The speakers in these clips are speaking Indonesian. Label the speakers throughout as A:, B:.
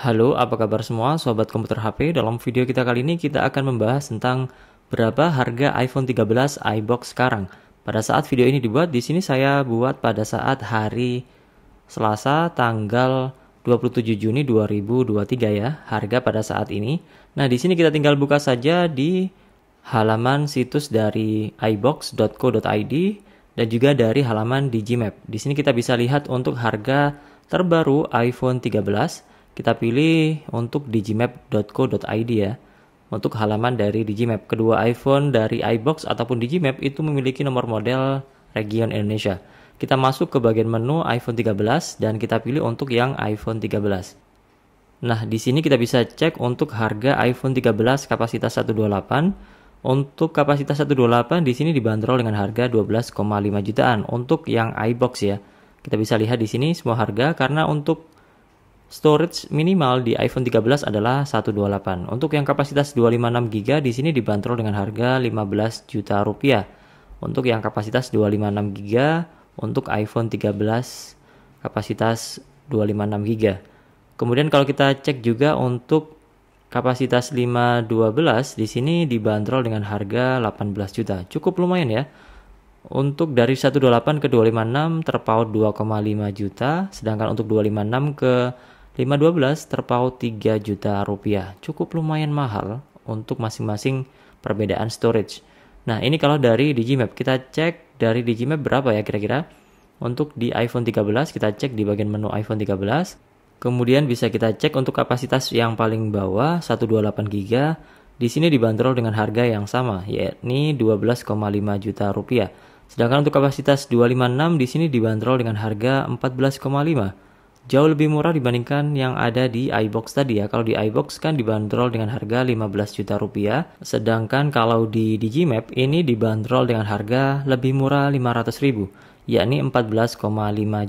A: Halo, apa kabar semua sobat komputer HP? Dalam video kita kali ini kita akan membahas tentang berapa harga iPhone 13 iBox sekarang. Pada saat video ini dibuat, di sini saya buat pada saat hari Selasa tanggal 27 Juni 2023 ya, harga pada saat ini. Nah, di sini kita tinggal buka saja di halaman situs dari ibox.co.id dan juga dari halaman Digimap. Di sini kita bisa lihat untuk harga terbaru iPhone 13 kita pilih untuk digimap.co.id ya. Untuk halaman dari Digimap, kedua iPhone dari iBox ataupun Digimap itu memiliki nomor model region Indonesia. Kita masuk ke bagian menu iPhone 13 dan kita pilih untuk yang iPhone 13. Nah, di sini kita bisa cek untuk harga iPhone 13 kapasitas 128 untuk kapasitas 128 di sini dibanderol dengan harga 12,5 jutaan untuk yang iBox ya. Kita bisa lihat di sini semua harga karena untuk Storage minimal di iPhone 13 adalah 128. Untuk yang kapasitas 256 GB di sini dibanderol dengan harga 15 juta rupiah. Untuk yang kapasitas 256 GB untuk iPhone 13 kapasitas 256 GB. Kemudian kalau kita cek juga untuk kapasitas 512 di sini dibanderol dengan harga 18 juta. Cukup lumayan ya. Untuk dari 128 ke 256 terpaut 2,5 juta, sedangkan untuk 256 ke 512 terpaut 3 juta rupiah. Cukup lumayan mahal untuk masing-masing perbedaan storage. Nah, ini kalau dari Digimap. Kita cek dari Digimap berapa ya kira-kira. Untuk di iPhone 13 kita cek di bagian menu iPhone 13. Kemudian bisa kita cek untuk kapasitas yang paling bawah 128GB. Di sini dibanderol dengan harga yang sama, yakni 12,5 juta rupiah. Sedangkan untuk kapasitas 256 di sini dibanderol dengan harga 14,5 jauh lebih murah dibandingkan yang ada di iBox tadi ya. Kalau di iBox kan dibanderol dengan harga 15 juta rupiah, sedangkan kalau di Digimap ini dibanderol dengan harga lebih murah 500 ribu yakni 14,5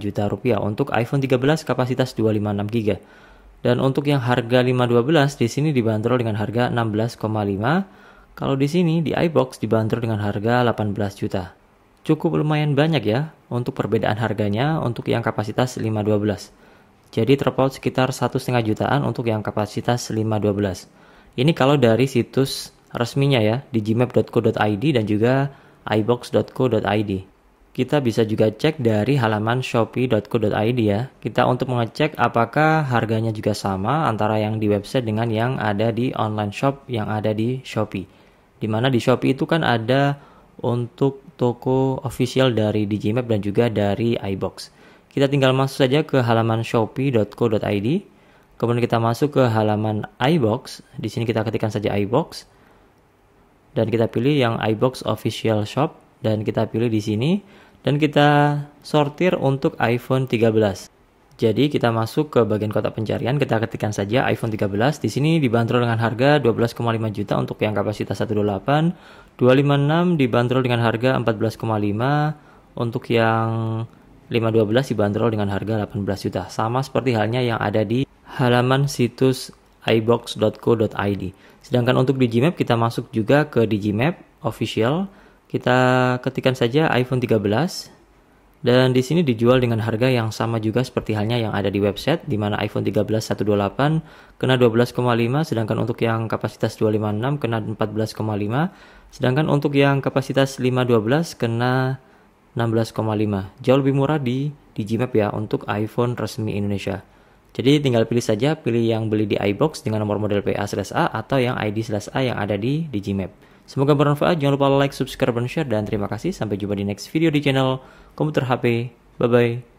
A: juta rupiah untuk iPhone 13 kapasitas 256 GB. Dan untuk yang harga 512 di sini dibanderol dengan harga 16,5. Kalau di sini di iBox dibanderol dengan harga 18 juta cukup lumayan banyak ya untuk perbedaan harganya untuk yang kapasitas 512. Jadi terpaut sekitar 1,5 jutaan untuk yang kapasitas 512. Ini kalau dari situs resminya ya di gmap.co.id dan juga ibox.co.id. Kita bisa juga cek dari halaman shopee.co.id ya. Kita untuk mengecek apakah harganya juga sama antara yang di website dengan yang ada di online shop yang ada di Shopee. Dimana di Shopee itu kan ada untuk toko official dari Digimap dan juga dari iBox. Kita tinggal masuk saja ke halaman shopee.co.id. Kemudian kita masuk ke halaman iBox. Di sini kita ketikkan saja iBox. Dan kita pilih yang iBox Official Shop dan kita pilih di sini dan kita sortir untuk iPhone 13. Jadi kita masuk ke bagian kotak pencarian, kita ketikkan saja iPhone 13. Di sini dibanderol dengan harga 12,5 juta untuk yang kapasitas 128, 256 dibanderol dengan harga 14,5, untuk yang 512 dibanderol dengan harga 18 juta. Sama seperti halnya yang ada di halaman situs ibox.co.id. Sedangkan untuk di Digimap kita masuk juga ke Digimap official, kita ketikkan saja iPhone 13 dan di sini dijual dengan harga yang sama juga seperti halnya yang ada di website di mana iPhone 13 128 kena 12,5 sedangkan untuk yang kapasitas 256 kena 14,5 sedangkan untuk yang kapasitas 512 kena 16,5. Jauh lebih murah di Digimap ya untuk iPhone resmi Indonesia. Jadi tinggal pilih saja pilih yang beli di iBox dengan nomor model PA/A atau yang ID/A yang ada di Digimap. Semoga bermanfaat. Jangan lupa like, subscribe, dan share dan terima kasih. Sampai jumpa di next video di channel komputer HP. Bye bye.